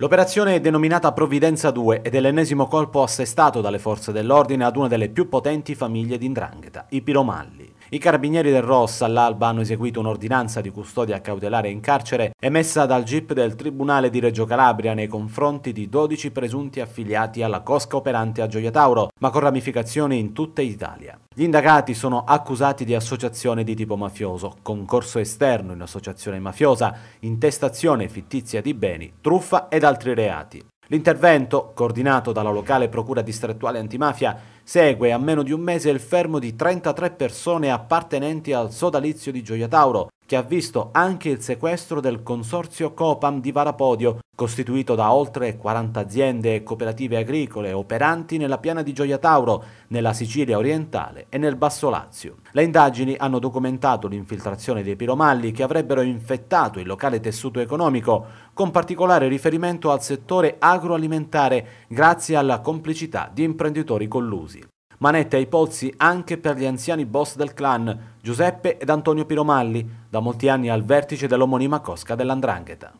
L'operazione è denominata Provvidenza 2 ed è l'ennesimo colpo assestato dalle forze dell'ordine ad una delle più potenti famiglie di Ndrangheta, i Piromalli. I carabinieri del Ross all'alba hanno eseguito un'ordinanza di custodia cautelare in carcere emessa dal GIP del Tribunale di Reggio Calabria nei confronti di 12 presunti affiliati alla cosca operante a Gioia Tauro, ma con ramificazioni in tutta Italia. Gli indagati sono accusati di associazione di tipo mafioso, concorso esterno in associazione mafiosa, intestazione fittizia di beni, truffa ed altri reati. L'intervento, coordinato dalla locale Procura distrettuale antimafia, segue a meno di un mese il fermo di 33 persone appartenenti al sodalizio di Gioia Tauro, che ha visto anche il sequestro del consorzio Copam di Varapodio, costituito da oltre 40 aziende e cooperative agricole operanti nella piana di Gioia Tauro, nella Sicilia orientale e nel Basso Lazio. Le indagini hanno documentato l'infiltrazione dei piromalli che avrebbero infettato il locale tessuto economico, con particolare riferimento al settore agroalimentare, grazie alla complicità di imprenditori collusi. Manette ai polsi anche per gli anziani boss del clan, Giuseppe ed Antonio Piromalli, da molti anni al vertice dell'omonima cosca dell'Andrangheta.